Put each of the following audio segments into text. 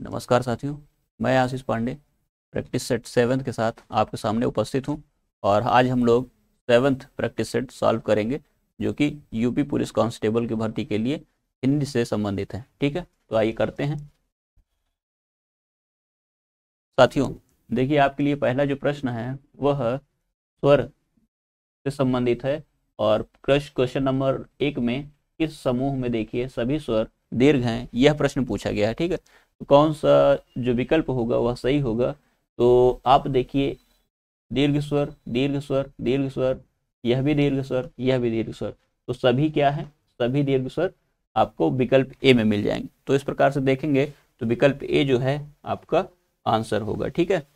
नमस्कार साथियों मैं Ashish Pandey practice set seventh के साथ आपके सामने उपस्थित हूं और आज हम लोग सेवन्थ प्रैक्टिस सेट सॉल्व करेंगे जो कि यूपी पुलिस कांस्टेबल की भर्ती के लिए हिंदी से संबंधित है ठीक है तो आइए करते हैं साथियों देखिए आपके लिए पहला जो प्रश्न है वह स्वर से संबंधित है और प्रश्न क्वेश्चन नंबर एक में किस समूह में देखिए सभी स्वर दीर्घ हैं यह प्रश्न पूछा गया है ठीक है कौन सा जो विकल्प होगा वह सही होगा तो आप देखिए दीर्घ स्वर दीर्घ स्वर दीर्घ स्वर यह भी दीर्घ स्वर यह भी दीर्घ स्वर तो सभी क्या है सभी दीर्घ स्वर आपको विकल्प ए में मिल जाएंगे तो इस प्रकार से देखेंगे तो विकल्प ए जो है आपका आंसर होगा ठीक है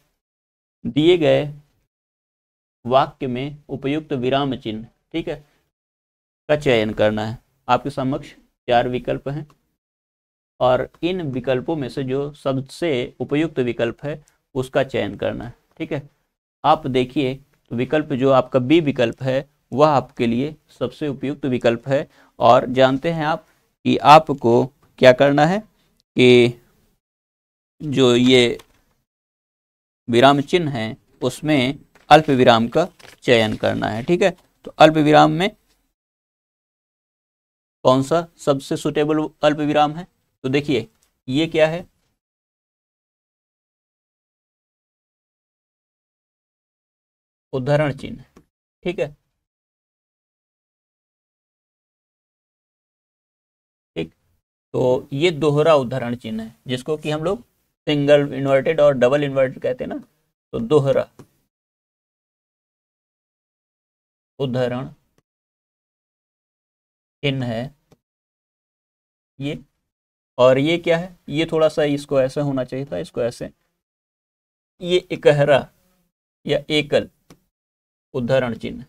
दिए गए वाक्य में उपयुक्त विराम चिन्ह ठीक है का चयन करना है आपके समक्ष चार विकल्प हैं और इन विकल्पों में से जो सबसे उपयुक्त विकल्प है उसका चयन करना है ठीक है आप देखिए तो विकल्प जो आपका बी विकल्प है वह आपके लिए सबसे उपयुक्त विकल्प है और जानते हैं आप कि आपको क्या करना है कि जो ये विराम चिन्ह है उसमें अल्प विराम का चयन करना है ठीक है तो अल्प विराम में कौन सा सबसे सुटेबल अल्प विराम है तो देखिए ये क्या है उदाहरण चिन्ह ठीक है ठीक तो ये दोहरा उदाहरण चिन्ह है जिसको कि हम लोग सिंगल इन्वर्टेड और डबल इन्वर्टेड कहते हैं ना तो दोहरा उदाहरण चिन्ह है ये और ये क्या है ये थोड़ा सा इसको ऐसा होना चाहिए था इसको ऐसे ये इकहरा या एकल उदाहरण चिन्ह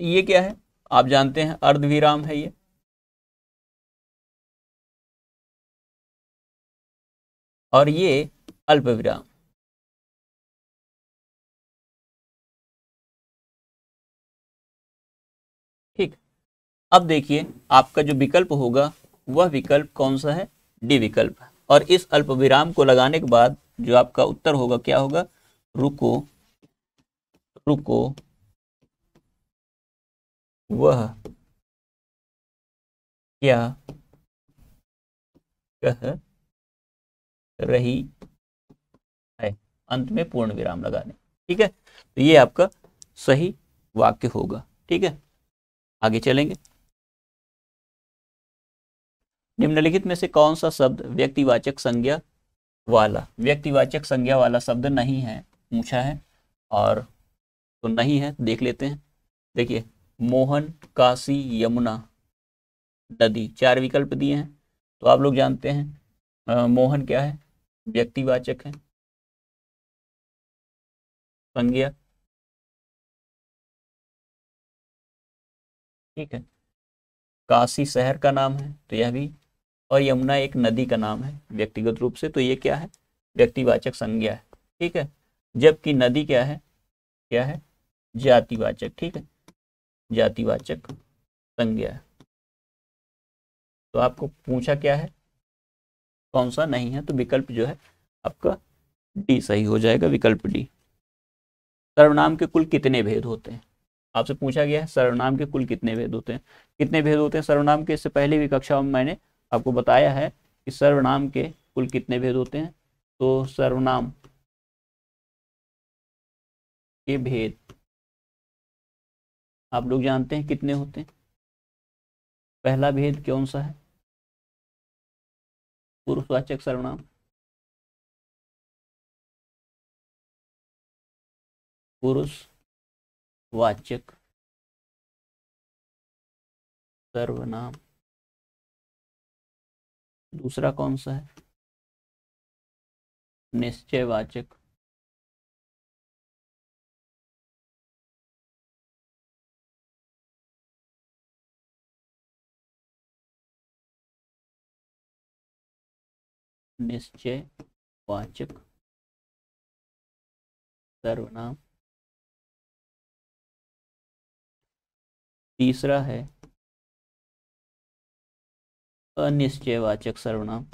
ये क्या है आप जानते हैं अर्धविराम है ये और ये अल्प विराम अब देखिए आपका जो विकल्प होगा वह विकल्प कौन सा है डी विकल्प और इस अल्प विराम को लगाने के बाद जो आपका उत्तर होगा क्या होगा रुको रुको वह क्या कह रही है अंत में पूर्ण विराम लगाने ठीक है तो ये आपका सही वाक्य होगा ठीक है आगे चलेंगे निम्नलिखित में से कौन सा शब्द व्यक्तिवाचक संज्ञा वाला व्यक्तिवाचक संज्ञा वाला शब्द नहीं है पूछा है और तो नहीं है देख लेते हैं देखिए मोहन काशी यमुना नदी चार विकल्प दिए हैं तो आप लोग जानते हैं आ, मोहन क्या है व्यक्तिवाचक है संज्ञा ठीक है काशी शहर का नाम है तो यह भी और यमुना एक नदी का नाम है व्यक्तिगत रूप से तो ये क्या है व्यक्तिवाचक संज्ञा है ठीक है जबकि नदी क्या है क्या है जातिवाचक ठीक है जातिवाचक संज्ञा है तो आपको पूछा क्या है कौन सा नहीं है तो विकल्प जो है आपका डी सही हो जाएगा विकल्प डी सर्वनाम के कुल कितने भेद होते हैं आपसे पूछा गया है सर्वनाम के कुल कितने भेद होते हैं कितने भेद होते हैं सर्वनाम के इससे पहले भी कक्षा में मैंने आपको बताया है कि सर्वनाम के कुल कितने भेद होते हैं तो सर्वनाम के भेद आप लोग जानते हैं कितने होते हैं पहला भेद कौन सा है पुरुषवाचक सर्वनाम पुरुषवाचक सर्वनाम दूसरा कौन सा है निश्चयवाचक निश्चय वाचक सर्वनाम तीसरा है अनिश्चयवाचक सर्वनाम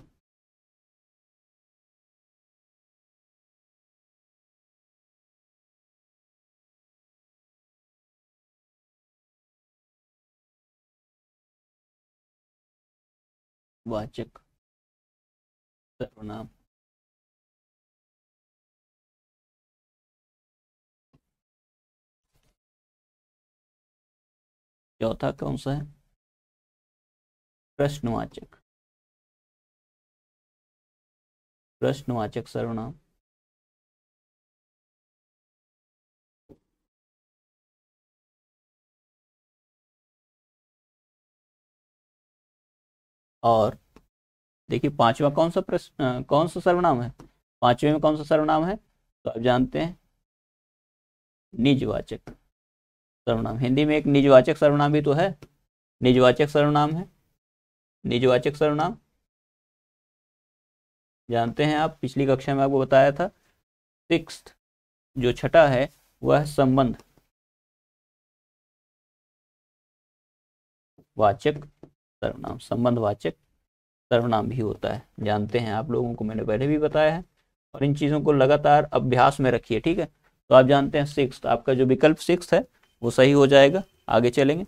वाचक सर्वनाम चौथा कौन सा है प्रश्नवाचक प्रश्नवाचक सर्वनाम और देखिए पांचवा कौन सा प्रश्न कौन सा सर्वनाम है पांचवे में कौन सा सर्वनाम है तो आप जानते हैं निजवाचक सर्वनाम हिंदी में एक निजवाचक सर्वनाम भी तो है निजवाचक सर्वनाम है निजवाचक सर्वनाम जानते हैं आप पिछली कक्षा में आपको बताया था सिक्स जो छठा है वह संबंध वाचक सर्वनाम संबंध वाचक सर्वनाम भी होता है जानते हैं आप लोगों को मैंने पहले भी बताया है और इन चीज़ों को लगातार अभ्यास में रखिए ठीक है तो आप जानते हैं सिक्स आपका जो विकल्प सिक्स है वो सही हो जाएगा आगे चलेंगे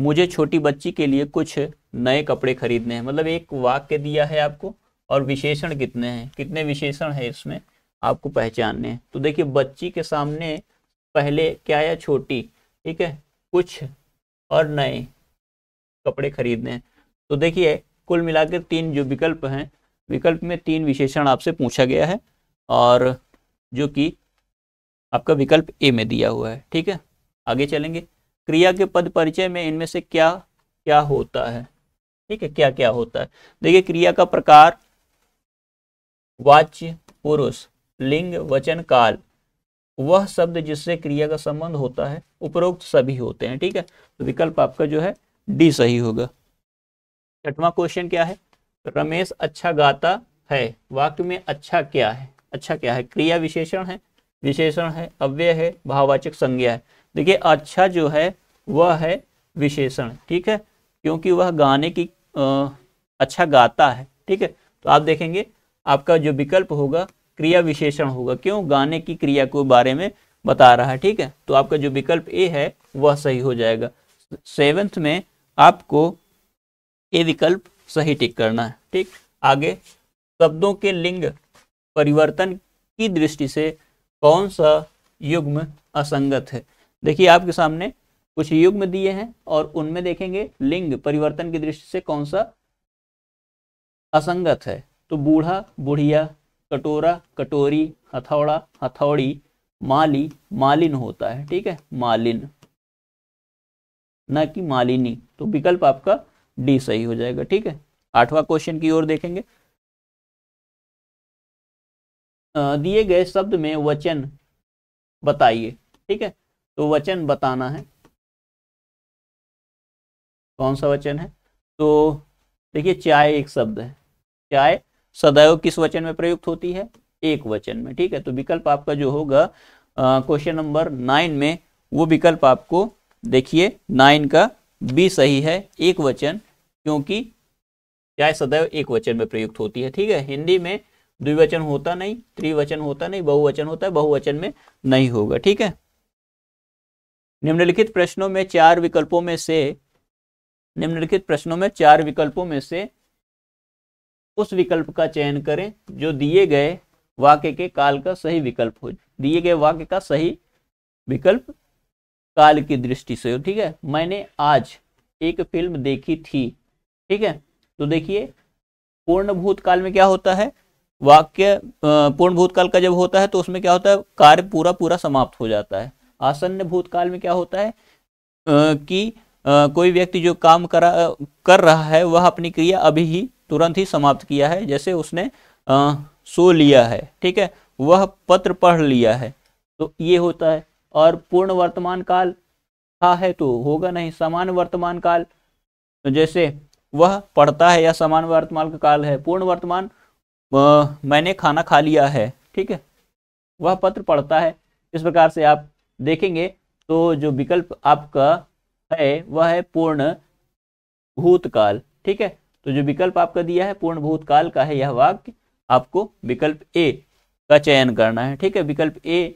मुझे छोटी बच्ची के लिए कुछ नए कपड़े खरीदने हैं मतलब एक वाक्य दिया है आपको और विशेषण कितने हैं कितने विशेषण है इसमें आपको पहचानने हैं तो देखिए बच्ची के सामने पहले क्या या छोटी ठीक है कुछ और नए कपड़े खरीदने हैं तो देखिए कुल मिलाकर तीन जो विकल्प हैं विकल्प में तीन विशेषण आपसे पूछा गया है और जो कि आपका विकल्प ए में दिया हुआ है ठीक है आगे चलेंगे क्रिया के पद परिचय में इनमें से क्या क्या होता है ठीक है क्या क्या होता है देखिए क्रिया का प्रकार वाच्य पुरुष लिंग वचन काल वह शब्द जिससे क्रिया का संबंध होता है उपरोक्त सभी होते हैं ठीक है तो विकल्प आपका जो है डी सही होगा छठवा क्वेश्चन क्या है रमेश अच्छा गाता है वाक्य में अच्छा क्या है अच्छा क्या है क्रिया विशेषण है विशेषण है अव्यय है भाववाचक संज्ञा है देखिए अच्छा जो है वह है विशेषण ठीक है क्योंकि वह गाने की आ, अच्छा गाता है ठीक है तो आप देखेंगे आपका जो विकल्प होगा क्रिया विशेषण होगा क्यों गाने की क्रिया को बारे में बता रहा है ठीक है तो आपका जो विकल्प ए है वह सही हो जाएगा सेवेंथ में आपको ए विकल्प सही टिक करना है ठीक आगे शब्दों के लिंग परिवर्तन की दृष्टि से कौन सा युग्म असंगत है देखिए आपके सामने कुछ युग्म दिए हैं और उनमें देखेंगे लिंग परिवर्तन की दृष्टि से कौन सा असंगत है तो बूढ़ा बुढ़िया कटोरा कटोरी हथौड़ा हथौड़ी माली मालिन होता है ठीक है मालिन न कि मालिनी तो विकल्प आपका डी सही हो जाएगा ठीक है आठवां क्वेश्चन की ओर देखेंगे दिए गए शब्द में वचन बताइए ठीक है तो वचन बताना है कौन सा वचन है तो देखिए चाय एक शब्द है चाय सदैव किस वचन में प्रयुक्त होती है एक वचन में ठीक है तो विकल्प आपका जो होगा क्वेश्चन नंबर नाइन में वो विकल्प आपको देखिए नाइन का बी सही है एक वचन क्योंकि चाय सदैव एक वचन में प्रयुक्त होती है ठीक है हिंदी में द्विवचन होता नहीं त्रिवचन होता नहीं बहुवचन होता है बहुवचन में नहीं होगा ठीक है निम्नलिखित प्रश्नों में चार विकल्पों में से निम्नलिखित प्रश्नों में चार विकल्पों में से उस विकल्प का चयन करें जो दिए गए वाक्य के काल का सही विकल्प हो दिए गए वाक्य का सही विकल्प काल की दृष्टि से हो ठीक है मैंने आज एक फिल्म देखी थी ठीक है तो देखिए पूर्ण भूतकाल में क्या होता है वाक्य पूर्ण भूतकाल का जब होता है तो उसमें क्या होता है कार्य पूरा पूरा समाप्त हो जाता है आसन्न भूतकाल में क्या होता है आ, कि आ, कोई व्यक्ति जो काम करा कर रहा है वह अपनी क्रिया अभी ही तुरंत ही समाप्त किया है जैसे उसने आ, सो लिया है ठीक है वह पत्र पढ़ लिया है तो ये होता है और पूर्ण वर्तमान काल था है तो होगा नहीं समान वर्तमान काल जैसे वह पढ़ता है या समान वर्तमान का काल है पूर्ण वर्तमान मैंने खाना खा लिया है ठीक है वह पत्र पढ़ता है इस प्रकार से आप देखेंगे तो जो विकल्प आपका है वह है पूर्ण भूतकाल ठीक है तो जो विकल्प आपका दिया है पूर्ण भूतकाल का है यह वाक्य आपको विकल्प ए का चयन करना है ठीक है विकल्प ए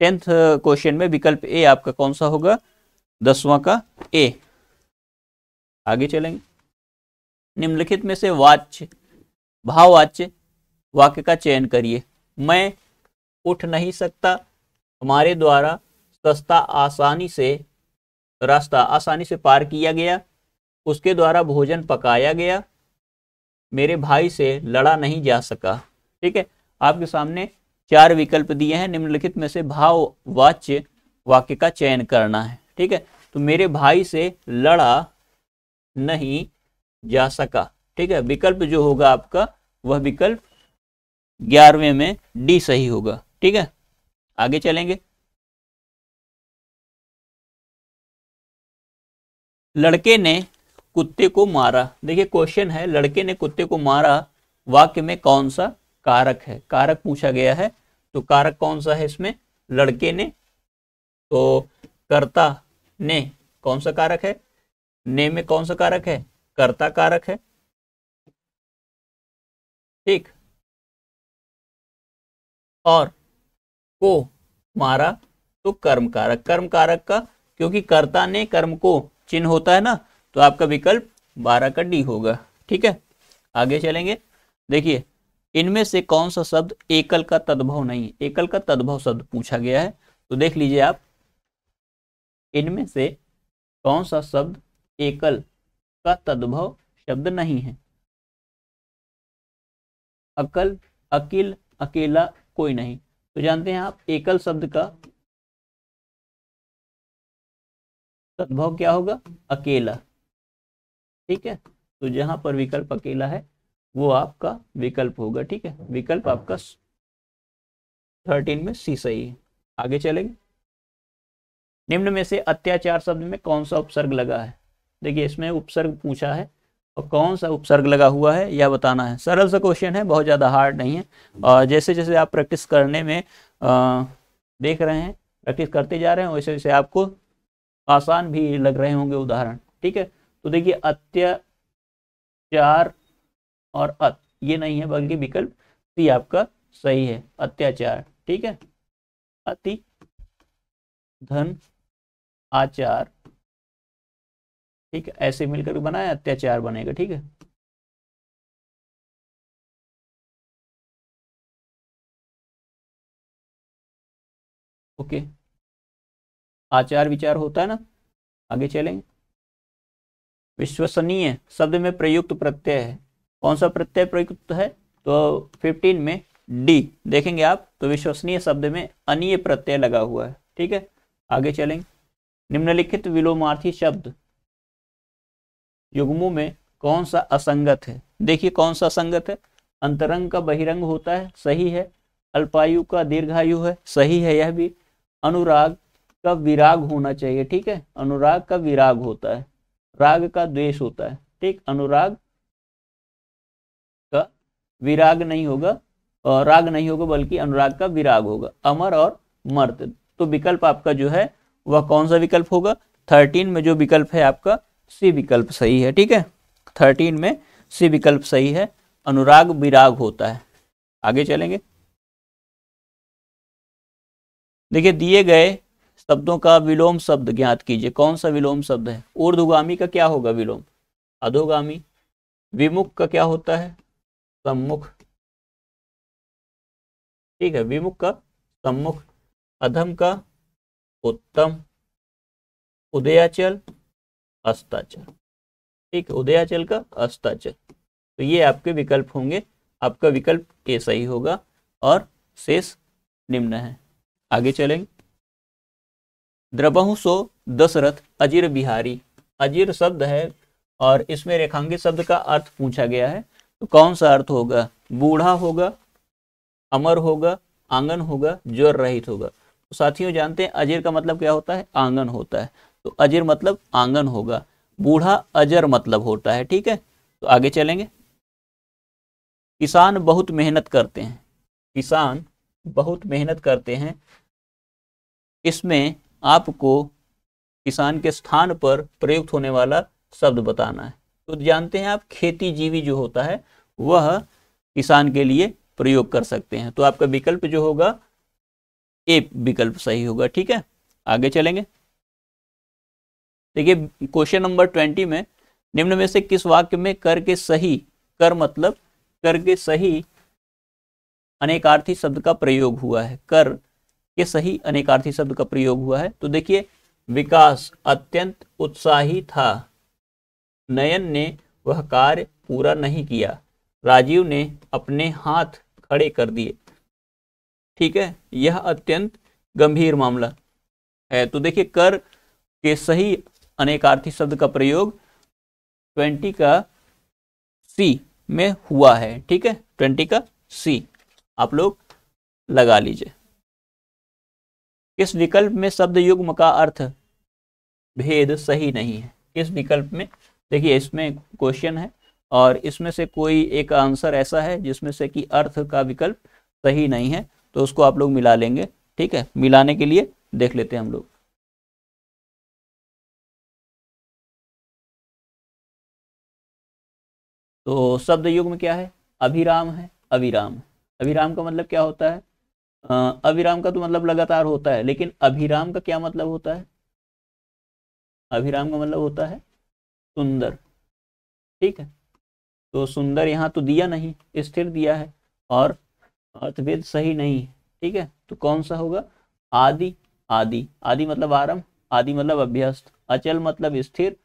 टेंथ क्वेश्चन में विकल्प ए आपका कौन सा होगा दसवां का ए आगे चलेंगे निम्नलिखित में से वाच्य भाववाच्य वाक्य का चयन करिए मैं उठ नहीं सकता हमारे द्वारा सस्ता आसानी से रास्ता आसानी से पार किया गया उसके द्वारा भोजन पकाया गया मेरे भाई से लड़ा नहीं जा सका ठीक है आपके सामने चार विकल्प दिए हैं निम्नलिखित में से भाव वाच्य वाक्य का चयन करना है ठीक है तो मेरे भाई से लड़ा नहीं जा सका ठीक है विकल्प जो होगा आपका वह विकल्प ग्यारहवें में डी सही होगा ठीक है आगे चलेंगे लड़के ने कुत्ते को मारा देखिए क्वेश्चन है लड़के ने कुत्ते को मारा वाक्य में कौन सा कारक है कारक पूछा गया है तो कारक कौन सा है इसमें लड़के ने तो कर्ता ने कौन सा कारक है ने में कौन सा कारक है कर्ता कारक है ठीक और को मारा तो कर्म कारक कर्म कारक का क्योंकि कर्ता ने कर्म को चिन्ह होता है ना तो आपका विकल्प बारह का डी होगा ठीक है आगे चलेंगे देखिए इनमें से कौन सा शब्द एकल का तद्भव नहीं एकल का तद्भव शब्द पूछा गया है तो देख लीजिए आप इनमें से कौन सा शब्द एकल का तद्भव शब्द नहीं है अकल अकिल अकेला कोई नहीं तो जानते हैं आप एकल शब्द का सद्भाव क्या होगा अकेला ठीक है तो जहां पर विकल्प अकेला है वो आपका विकल्प होगा ठीक है विकल्प आपका थर्टीन में सी सही है आगे चलेंगे निम्न में से अत्याचार शब्द में कौन सा उपसर्ग लगा है देखिए इसमें उपसर्ग पूछा है और कौन सा उपसर्ग लगा हुआ है यह बताना है सरल सा क्वेश्चन है बहुत ज़्यादा हार्ड नहीं है और जैसे जैसे आप प्रैक्टिस करने में आ, देख रहे हैं प्रैक्टिस करते जा रहे हैं वैसे वैसे आपको आसान भी लग रहे होंगे उदाहरण ठीक है तो देखिए अत्याचार और अत ये नहीं है बल्कि विकल्प सी आपका सही है अत्याचार ठीक है अति धन आचार ठीक है ऐसे मिलकर बनाया अत्याचार बनेगा ठीक है ओके okay. आचार विचार होता है ना आगे चलेंगे विश्वसनीय शब्द में प्रयुक्त प्रत्यय है कौन सा प्रत्यय प्रयुक्त है तो 15 में डी देखेंगे आप तो विश्वसनीय शब्द में अनिय प्रत्यय लगा हुआ है ठीक है आगे चलेंगे निम्नलिखित विलोमार्थी शब्द युग्मों में कौन सा असंगत है देखिए कौन सा असंगत है अंतरंग का बहिरंग होता है सही है अल्पायु का दीर्घायु है सही है यह भी अनुराग का विराग होना चाहिए ठीक है अनुराग का विराग होता है राग का द्वेष होता है ठीक अनुराग का विराग नहीं होगा और राग नहीं होगा बल्कि अनुराग का विराग होगा अमर और मर्त तो विकल्प आपका जो है वह कौन सा विकल्प होगा थर्टीन में जो विकल्प है आपका सी विकल्प सही है ठीक है थर्टीन में सी विकल्प सही है अनुराग विराग होता है आगे चलेंगे देखिए दिए गए शब्दों का विलोम शब्द ज्ञात कीजिए कौन सा विलोम शब्द है ऊर्धगामी का क्या होगा विलोम अधोगामी विमुख का क्या होता है सम्मुख ठीक है विमुख का सम्मुख अधम का उत्तम उदयाचल अस्ताचल ठीक है उदयाचल का अस्ताचल तो ये आपके विकल्प होंगे आपका विकल्प ए सही होगा और शेष निम्न है आगे चलेंगे द्रबहु सो दशरथ अजीर बिहारी अजीर शब्द है और इसमें रेखांकित शब्द का अर्थ पूछा गया है तो कौन सा अर्थ होगा बूढ़ा होगा अमर होगा आंगन होगा ज्वर रहित होगा तो साथियों जानते हैं अजीर का मतलब क्या होता है आंगन होता है तो अजीर मतलब आंगन होगा बूढ़ा अजर मतलब होता है ठीक है तो आगे चलेंगे किसान बहुत मेहनत करते हैं किसान बहुत मेहनत करते हैं इसमें आपको किसान के स्थान पर प्रयुक्त होने वाला शब्द बताना है तो जानते हैं आप खेती जीवी जो होता है वह किसान के लिए प्रयोग कर सकते हैं तो आपका विकल्प जो होगा ए विकल्प सही होगा ठीक है आगे चलेंगे देखिए क्वेश्चन नंबर ट्वेंटी में निम्न में से किस वाक्य में कर के सही कर मतलब कर के सही अनेकार्थी शब्द का प्रयोग हुआ है कर ये सही अनेकार्थी शब्द का प्रयोग हुआ है तो देखिए विकास अत्यंत उत्साही था नयन ने वह कार्य पूरा नहीं किया राजीव ने अपने हाथ खड़े कर दिए ठीक है यह अत्यंत गंभीर मामला है तो देखिए कर के सही अनेकार्थी शब्द का प्रयोग ट्वेंटी का सी में हुआ है ठीक है ट्वेंटी का सी आप लोग लगा लीजिए किस विकल्प में शब्द युग्म का अर्थ भेद सही नहीं है किस विकल्प में देखिए इसमें क्वेश्चन है और इसमें से कोई एक आंसर ऐसा है जिसमें से कि अर्थ का विकल्प सही नहीं है तो उसको आप लोग मिला लेंगे ठीक है मिलाने के लिए देख लेते हैं हम लोग तो शब्द युग्म क्या है अभिराम है अविराम अभिराम का मतलब क्या होता है अभिराम का तो मतलब लगातार होता है लेकिन अभिराम का क्या मतलब होता है अभिराम का मतलब होता है सुंदर ठीक है तो सुंदर यहाँ तो दिया नहीं स्थिर दिया है और अर्थभेद सही नहीं है ठीक है तो कौन सा होगा आदि आदि आदि मतलब आरंभ आदि मतलब अभ्यस्त अचल मतलब स्थिर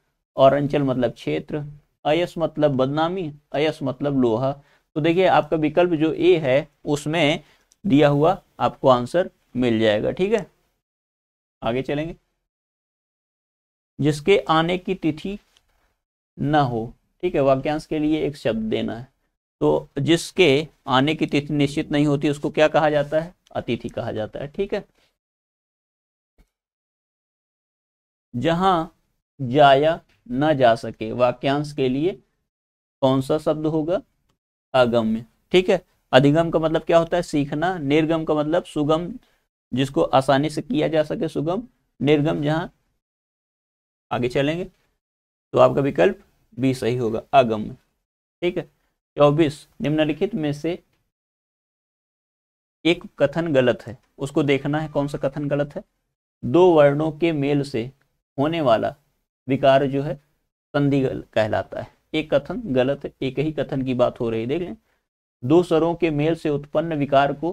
और अंचल मतलब क्षेत्र अयस मतलब बदनामी अयस मतलब लोहा तो देखिए आपका विकल्प जो ए है उसमें दिया हुआ आपको आंसर मिल जाएगा ठीक है आगे चलेंगे जिसके आने की तिथि ना हो ठीक है वाक्यांश के लिए एक शब्द देना है तो जिसके आने की तिथि निश्चित नहीं होती उसको क्या कहा जाता है अतिथि कहा जाता है ठीक है जहां जाया ना जा सके वाक्यांश के लिए कौन सा शब्द होगा अगम्य ठीक है अधिगम का मतलब क्या होता है सीखना निर्गम का मतलब सुगम जिसको आसानी से किया जा सके सुगम निर्गम जहाँ आगे चलेंगे तो आपका विकल्प बी सही होगा आगम ठीक है चौबीस निम्नलिखित में से एक कथन गलत है उसको देखना है कौन सा कथन गलत है दो वर्णों के मेल से होने वाला विकार जो है संधि कहलाता है एक कथन गलत है एक ही कथन की बात हो रही है देख लें दो स्वरों के मेल से उत्पन्न विकार को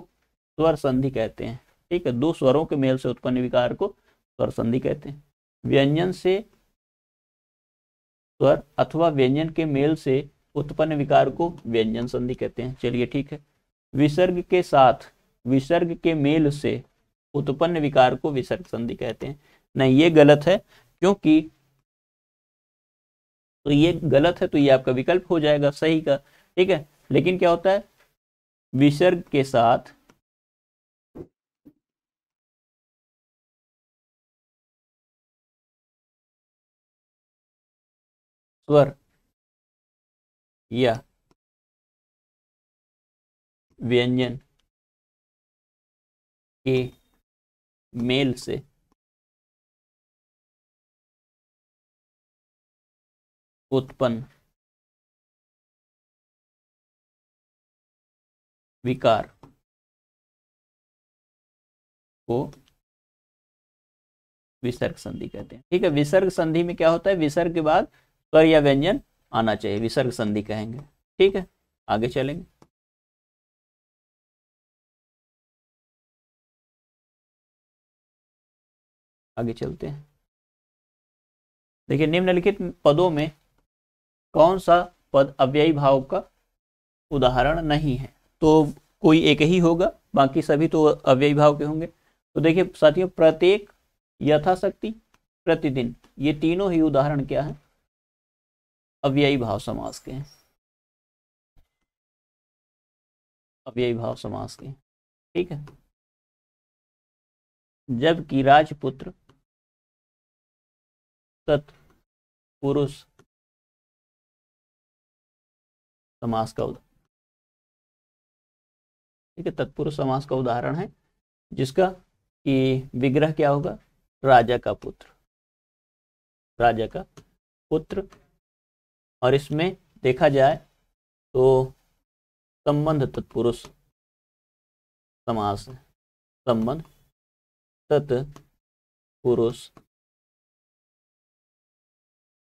स्वर संधि कहते हैं ठीक है दो स्वरों के मेल से उत्पन्न विकार को स्वर संधि कहते हैं व्यंजन से स्वर अथवा व्यंजन के मेल से उत्पन्न विकार को व्यंजन संधि कहते हैं चलिए ठीक है विसर्ग के साथ विसर्ग के मेल से उत्पन्न विकार को विसर्ग संधि कहते हैं नहीं ये गलत है क्योंकि तो ये गलत है तो ये आपका विकल्प हो जाएगा सही का ठीक है लेकिन क्या होता है विसर्ग के साथ स्वर या व्यंजन के मेल से उत्पन्न विकार को विसर्ग संधि कहते हैं ठीक है विसर्ग संधि में क्या होता है विसर्ग के बाद स्वर या व्यंजन आना चाहिए विसर्ग संधि कहेंगे ठीक है आगे चलेंगे आगे चलते हैं देखिए निम्नलिखित पदों में कौन सा पद अव्ययी भाव का उदाहरण नहीं है तो कोई एक ही होगा बाकी सभी तो अव्ययी भाव के होंगे तो देखिए साथियों प्रत्येक यथाशक्ति प्रतिदिन ये तीनों ही उदाहरण क्या है अव्ययी भाव समास के हैं अव्ययी भाव समास के ठीक है जबकि राजपुत्र तत्पुरुष समास का उदाहरण ठीक है तत्पुरुष समास का उदाहरण है जिसका कि विग्रह क्या होगा राजा का पुत्र राजा का पुत्र और इसमें देखा जाए तो संबंध तत्पुरुष समास संबंध तत्पुरुष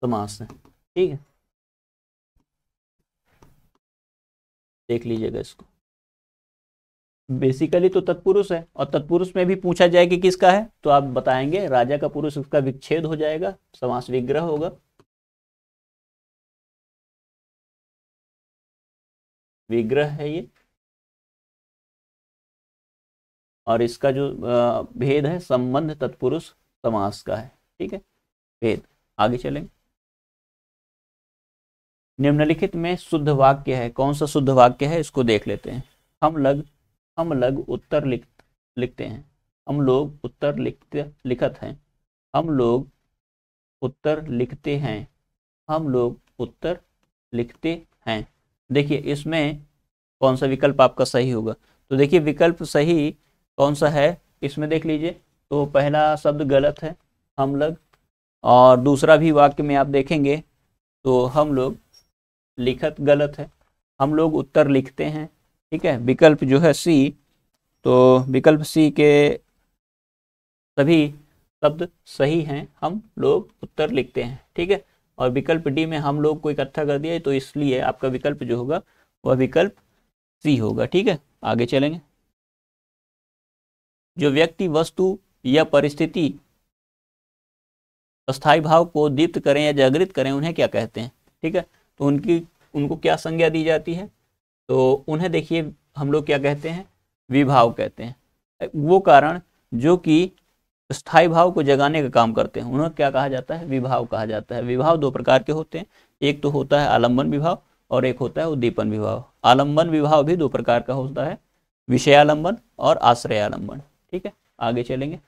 समास ठीक है देख लीजिएगा इसको बेसिकली तो तत्पुरुष है और तत्पुरुष में भी पूछा जाए कि किसका है तो आप बताएंगे राजा का पुरुष उसका विच्छेद हो जाएगा समास विग्रह होगा विग्रह है ये और इसका जो भेद है संबंध तत्पुरुष समास का है ठीक है भेद आगे चलेंगे निम्नलिखित में शुद्ध वाक्य है कौन सा शुद्ध वाक्य है इसको देख लेते हैं हम लग हम लग उत्तर लिख लिखते हैं हम लोग उत्तर लिखते लिखत हैं हम लोग उत्तर लिखते हैं हम लोग उत्तर लिखते हैं देखिए इसमें कौन सा विकल्प आपका सही होगा तो देखिए विकल्प सही कौन सा है इसमें देख लीजिए तो पहला शब्द गलत है हम लोग और दूसरा भी वाक्य में आप देखेंगे तो हम लोग लिखत गलत है हम लोग उत्तर लिखते हैं ठीक है विकल्प जो है सी तो विकल्प सी के सभी शब्द सही हैं हम लोग उत्तर लिखते हैं ठीक है और विकल्प डी में हम लोग को इकट्ठा कर दिया है तो इसलिए आपका विकल्प जो होगा वह विकल्प सी होगा ठीक है आगे चलेंगे जो व्यक्ति वस्तु या परिस्थिति अस्थाई भाव को दीप्त करें या जागृत करें उन्हें क्या कहते हैं ठीक है तो उनकी उनको क्या संज्ञा दी जाती है तो उन्हें देखिए हम लोग क्या कहते हैं विभाव कहते हैं वो कारण जो कि स्थायी भाव को जगाने का काम करते हैं उन्हें क्या कहा जाता है विभाव कहा जाता है विभाव दो प्रकार के होते हैं एक तो होता है आलम्बन विभाव और एक होता है उद्दीपन विभाव आलम्बन विभाव भी दो प्रकार का होता है विषयालंबन और आश्रयालंबन ठीक है आगे चलेंगे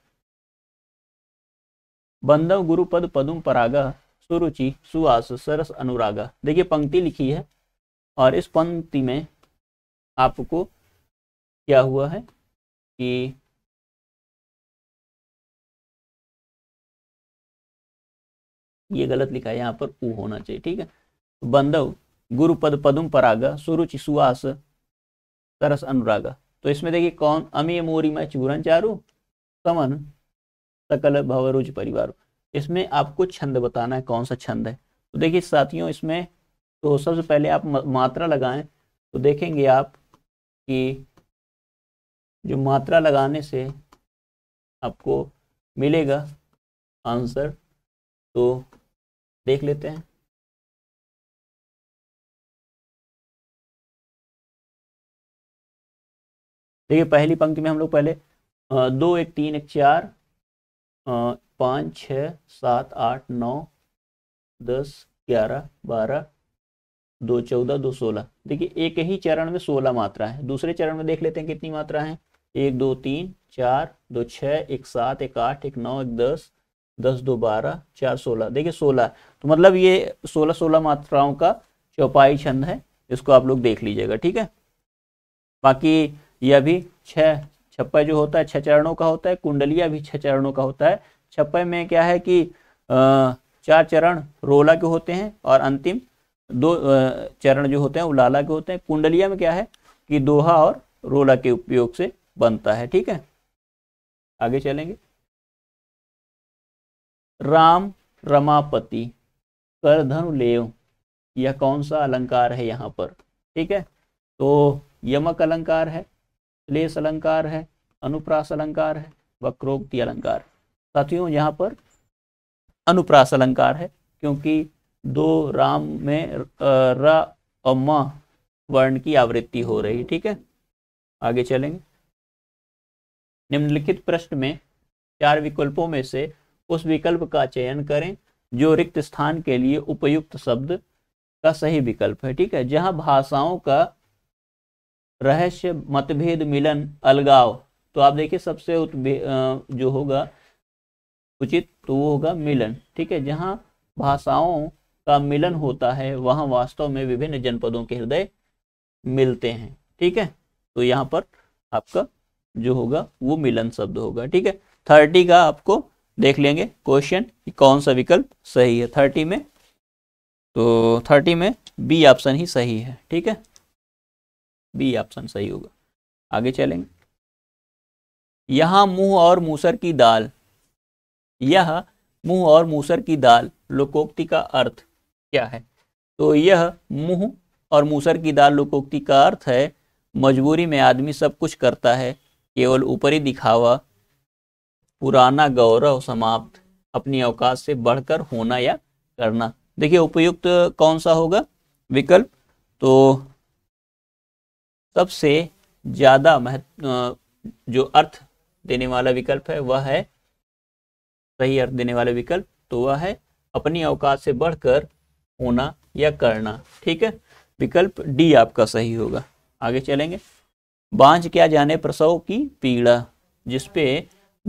बंदव गुरु पद पदुम परागा सुरुचि सुहास सरस अनुरागा देखिए पंक्ति लिखी है और इस पंक्ति में आपको क्या हुआ है कि ये गलत लिखा है यहाँ पर ऊ होना चाहिए ठीक है बंधव गुरु पद पदुम पराग सुरुचि सुहास तरस अनुराग तो इसमें देखिए कौन अमी मोरी मैं चूरन चारू समन सकल भवरुज परिवार इसमें आपको छंद बताना है कौन सा छंद है तो देखिए साथियों इसमें तो सबसे पहले आप मात्रा लगाएं तो देखेंगे आप कि जो मात्रा लगाने से आपको मिलेगा आंसर तो देख लेते हैं देखिए पहली पंक्ति में हम लोग पहले दो एक तीन एक चार पाँच छ सात आठ नौ दस ग्यारह बारह दो चौदह दो सोलह देखिए एक ही चरण में सोलह मात्रा है दूसरे चरण में देख लेते हैं कितनी मात्रा है एक दो तीन चार दो छ एक सात एक आठ एक नौ एक दस दस दो बारह चार सोलह देखिए सोलह तो मतलब ये सोलह सोलह मात्राओं का चौपाई छंद है इसको आप लोग देख लीजिएगा ठीक है बाकी यह भी छः छप्पा जो होता है छः चरणों का होता है कुंडलिया भी छः चरणों का होता है छप्पे में क्या है कि चार चरण रोला के होते हैं और अंतिम दो चरण जो होते हैं वो लाला के होते हैं कुंडलिया में क्या है कि दोहा और रोला के उपयोग से बनता है ठीक है आगे चलेंगे राम रमापति लेव यह कौन सा अलंकार है यहाँ पर ठीक है तो यमक अलंकार है लेस अलंकार है अनुप्रास अलंकार है वक्रोक्ति अलंकार साथियों यहाँ पर अनुप्रास अलंकार है क्योंकि दो राम में र वर्ण की आवृत्ति हो रही ठीक है आगे चलेंगे निम्नलिखित प्रश्न में चार विकल्पों में से उस विकल्प का चयन करें जो रिक्त स्थान के लिए उपयुक्त शब्द का सही विकल्प है ठीक है जहां भाषाओं का रहस्य मतभेद मिलन अलगाव तो आप देखिए सबसे जो होगा उचित तो वो होगा मिलन ठीक है जहां भाषाओं का मिलन होता है वहां वास्तव में विभिन्न जनपदों के हृदय मिलते हैं ठीक है तो यहाँ पर आपका जो होगा वो मिलन शब्द होगा ठीक है थर्टी का आपको देख लेंगे क्वेश्चन कौन सा विकल्प सही है थर्टी में तो थर्टी में बी ऑप्शन ही सही है ठीक है बी ऑप्शन सही होगा आगे चलेंगे यहां मुंह और मूसर की दाल यह मुंह और मूसर की दाल लोकोक्ति का अर्थ क्या है तो यह मुंह और मूसर की दाल लोकोक्ति का अर्थ है मजबूरी में आदमी सब कुछ करता है केवल ऊपरी दिखावा पुराना गौरव समाप्त अपनी अवकाश से बढ़कर होना या करना देखिए उपयुक्त कौन सा होगा विकल्प तो सबसे ज़्यादा महत्व जो अर्थ देने वाला विकल्प है वह है सही अर्थ देने वाला विकल्प तो वह है अपनी अवकाश से बढ़कर होना या करना ठीक है विकल्प डी आपका सही होगा आगे चलेंगे बांझ क्या जाने प्रसव की पीड़ा जिसपे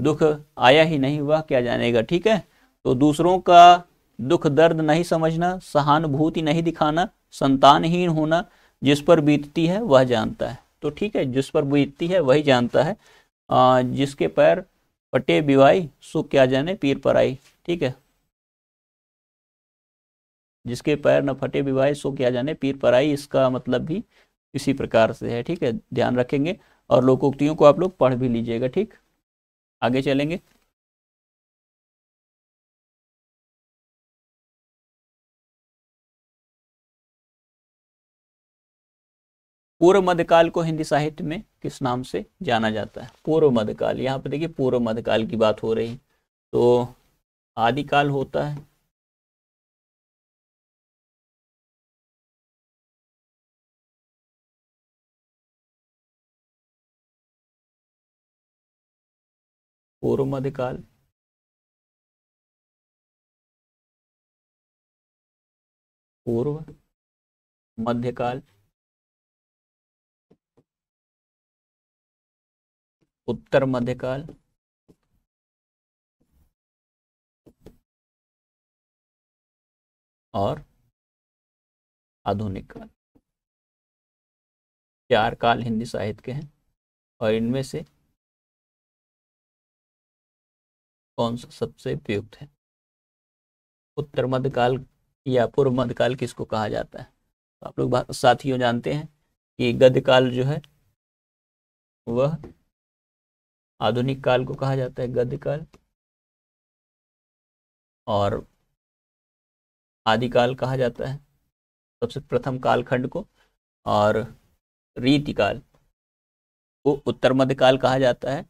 दुख आया ही नहीं वह क्या जानेगा ठीक है तो दूसरों का दुख दर्द नहीं समझना सहानुभूति नहीं दिखाना संतानहीन होना जिस पर बीतती है वह जानता है तो ठीक है जिस पर बीतती है वही जानता है आ, जिसके पैर पटे बिवाई सुख क्या जाने पीर पर आई ठीक है जिसके पैर न फटे विवाह सो किया जाने पीर पराई इसका मतलब भी इसी प्रकार से है ठीक है ध्यान रखेंगे और लोकोक्तियों को आप लोग पढ़ भी लीजिएगा ठीक आगे चलेंगे पूर्व मध्यकाल को हिंदी साहित्य में किस नाम से जाना जाता है पूर्व मध्यकाल यहाँ पे देखिए पूर्व मध्यकाल की बात हो रही तो आदिकाल होता है पूर्व मध्यकाल पूर्व मध्यकाल उत्तर मध्यकाल और आधुनिक काल चार काल हिंदी साहित्य के हैं और इनमें से कौन सा सबसे उपयुक्त है उत्तर मध्यकाल या पूर्व मध्यकाल किसको कहा जाता है तो आप लोग साथियों जानते हैं कि गद्यकाल जो है वह आधुनिक काल को कहा जाता है गद्यकाल और आदिकाल कहा जाता है सबसे प्रथम कालखंड को और रीतिकाल वो उत्तर मध्य काल कहा जाता है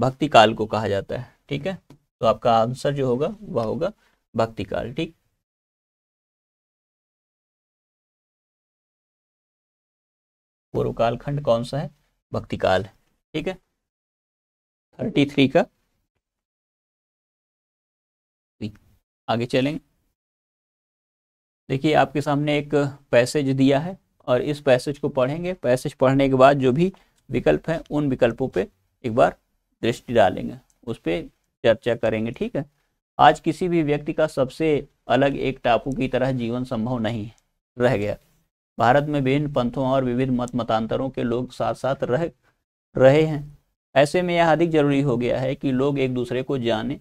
भक्ति काल को कहा जाता है ठीक है तो आपका आंसर जो होगा वह होगा भक्ति काल ठीक पूर्व कालखंड कौन सा है भक्ति काल ठीक है थर्टी थ्री का आगे चलेंगे देखिए आपके सामने एक पैसेज दिया है और इस पैसेज को पढ़ेंगे पैसेज पढ़ने के बाद जो भी विकल्प हैं उन विकल्पों पे एक बार दृष्टि डालेंगे उस पर चर्चा करेंगे ठीक है आज किसी भी व्यक्ति का सबसे अलग एक टापू की तरह जीवन संभव नहीं रह गया भारत में विभिन्न पंथों और विविध मत मतांतरों के लोग साथ साथ रह रहे हैं ऐसे में यह अधिक जरूरी हो गया है कि लोग एक दूसरे को जानें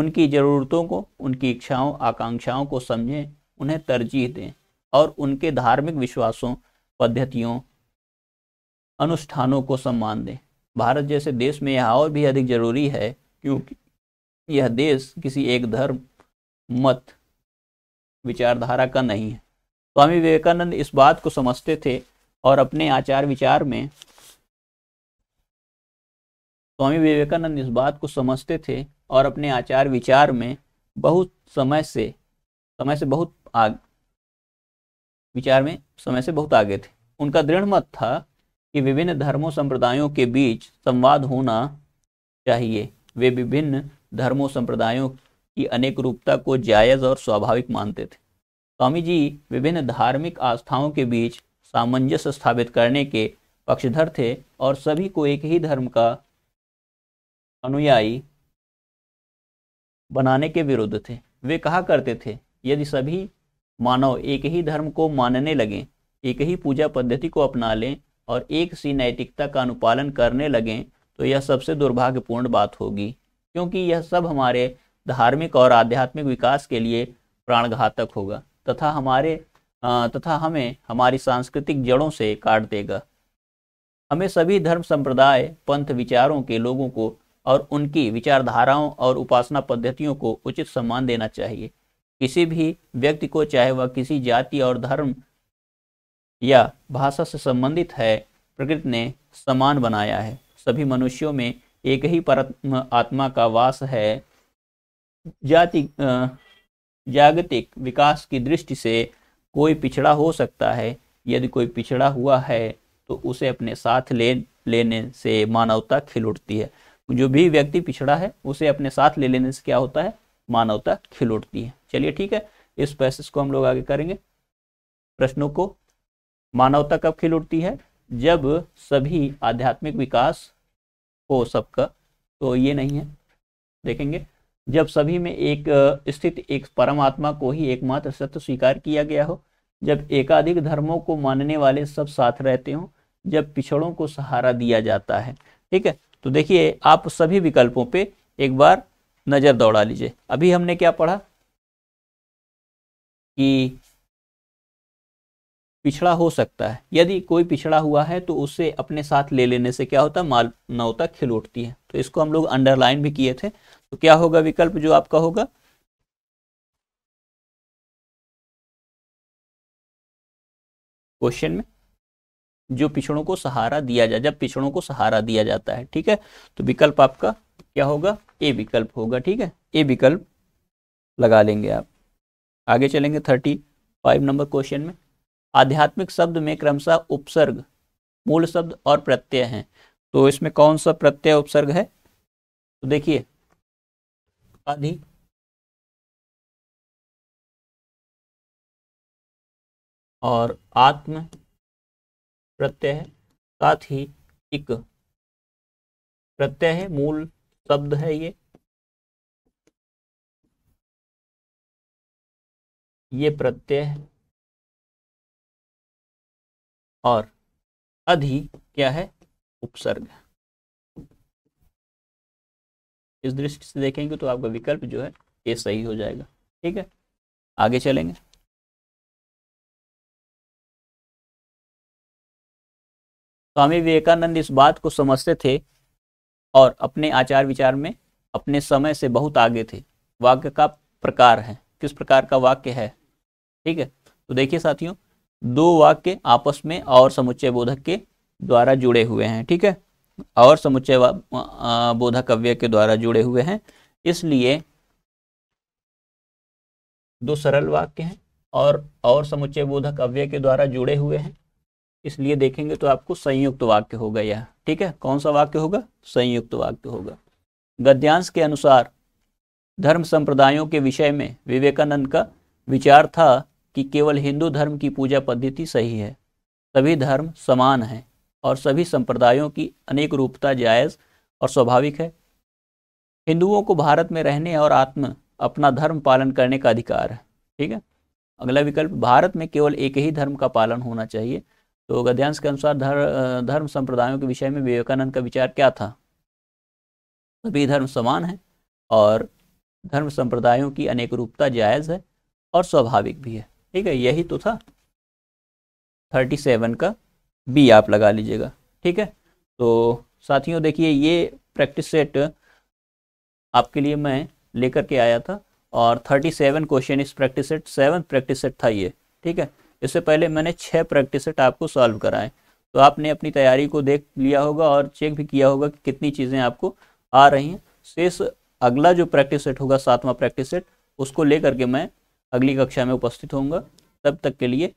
उनकी ज़रूरतों को उनकी इच्छाओं आकांक्षाओं को समझें उन्हें तरजीह दें और उनके धार्मिक विश्वासों पद्धतियों अनुष्ठानों को सम्मान दें भारत जैसे देश में यह और भी अधिक जरूरी है क्योंकि यह देश किसी एक धर्म मत विचारधारा का नहीं है स्वामी विवेकानंद इस बात को समझते थे और अपने आचार विचार में स्वामी विवेकानंद इस बात को समझते थे और अपने आचार विचार में बहुत समय से समय से बहुत आग विचार में समय से बहुत आगे थे उनका दृढ़ मत था कि विभिन्न धर्मों संप्रदायों के बीच संवाद होना चाहिए वे विभिन्न धर्मों संप्रदायों की अनेक रूपता को जायज़ और स्वाभाविक मानते थे स्वामी जी विभिन्न धार्मिक आस्थाओं के बीच सामंजस्य स्थापित करने के पक्षधर थे और सभी को एक ही धर्म का अनुयायी बनाने के विरुद्ध थे वे कहा करते थे यदि सभी मानव एक ही धर्म को मानने लगें एक ही पूजा पद्धति को अपना लें और एक सी नैतिकता का अनुपालन करने लगें तो यह सबसे दुर्भाग्यपूर्ण बात होगी क्योंकि यह सब हमारे धार्मिक और आध्यात्मिक विकास के लिए प्राणघातक होगा तथा हमारे तथा हमें हमारी सांस्कृतिक जड़ों से काट देगा हमें सभी धर्म संप्रदाय पंथ विचारों के लोगों को और उनकी विचारधाराओं और उपासना पद्धतियों को उचित सम्मान देना चाहिए किसी भी व्यक्ति को चाहे वह किसी जाति और धर्म या भाषा से संबंधित है प्रकृति ने समान बनाया है सभी मनुष्यों में एक ही पर आत्मा का वास है जाति जागतिक विकास की दृष्टि से कोई पिछड़ा हो सकता है यदि कोई पिछड़ा हुआ है तो उसे अपने साथ ले लेने से मानवता खिल उठती है जो भी व्यक्ति पिछड़ा है उसे अपने साथ ले लेने से क्या होता है मानवता खिल उठती है चलिए ठीक है इस पैसेज को हम लोग आगे करेंगे प्रश्नों को मानवता कब खिल उठती है जब सभी आध्यात्मिक विकास हो सबका तो ये नहीं है देखेंगे जब सभी में एक स्थित एक परमात्मा को ही एकमात्र सत्य स्वीकार किया गया हो जब एकाधिक धर्मों को मानने वाले सब साथ रहते हो जब पिछड़ों को सहारा दिया जाता है ठीक है तो देखिए आप सभी विकल्पों पे एक बार नज़र दौड़ा लीजिए अभी हमने क्या पढ़ा कि पिछड़ा हो सकता है यदि कोई पिछड़ा हुआ है तो उसे अपने साथ ले लेने से क्या होता है मानवता खिल उठती है तो इसको हम लोग अंडरलाइन भी किए थे तो क्या होगा विकल्प जो आपका होगा क्वेश्चन में जो पिछड़ों को सहारा दिया जाए जब पिछड़ों को सहारा दिया जाता है ठीक है तो विकल्प आपका क्या होगा ए विकल्प होगा ठीक है ए विकल्प लगा लेंगे आप आगे चलेंगे थर्टी फाइव नंबर क्वेश्चन में आध्यात्मिक शब्द में क्रमशः उपसर्ग मूल शब्द और प्रत्यय हैं तो इसमें कौन सा प्रत्यय उपसर्ग है तो देखिए अधि और आत्म प्रत्यय है साथ ही इक प्रत्यय है मूल शब्द है ये ये प्रत्यय है और अधि क्या है उपसर्ग इस दृष्टि से देखेंगे तो आपका विकल्प जो है ये सही हो जाएगा ठीक है आगे चलेंगे स्वामी विवेकानंद इस बात को समझते थे और अपने आचार विचार में अपने समय से बहुत आगे थे वाक्य का प्रकार है किस प्रकार का वाक्य है ठीक है तो देखिए साथियों दो वाक्य आपस में और समुच्चय बोधक के द्वारा जुड़े हुए हैं ठीक है और समुच्चय बोधक अव्यय के द्वारा जुड़े हुए हैं इसलिए दो सरल वाक्य हैं और और समुच्चय बोधक अव्यय के द्वारा जुड़े हुए हैं इसलिए देखेंगे तो आपको संयुक्त वाक्य होगा यह ठीक है कौन सा वाक्य होगा संयुक्त वाक्य होगा गद्यांश के अनुसार धर्म संप्रदायों के विषय में विवेकानंद का विचार था कि केवल हिंदू धर्म की पूजा पद्धति सही है सभी धर्म समान हैं और सभी संप्रदायों की अनेक रूपता जायज़ और स्वाभाविक है हिंदुओं को भारत में रहने और आत्म अपना धर्म पालन करने का अधिकार है ठीक है अगला विकल्प भारत में केवल एक ही धर्म का पालन होना चाहिए तो गद्यांश के अनुसार धर, धर्म संप्रदायों के विषय में विवेकानंद का विचार क्या था सभी धर्म समान है और धर्म संप्रदायों की अनेक रूपता जायज़ है और स्वाभाविक भी है ठीक है यही तो था थर्टी सेवन का बी आप लगा लीजिएगा ठीक है तो साथियों देखिए ये प्रैक्टिस सेट आपके लिए मैं लेकर के आया था और थर्टी सेवन क्वेश्चन इस practice set seven practice set था ये ठीक है इससे पहले मैंने छः प्रैक्टिस सेट आपको सॉल्व कराएं तो आपने अपनी तैयारी को देख लिया होगा और चेक भी किया होगा कि कितनी चीज़ें आपको आ रही हैं शेष अगला जो प्रैक्टिस सेट होगा सातवां प्रैक्टिस सेट उसको लेकर के मैं अगली कक्षा में उपस्थित होऊंगा तब तक के लिए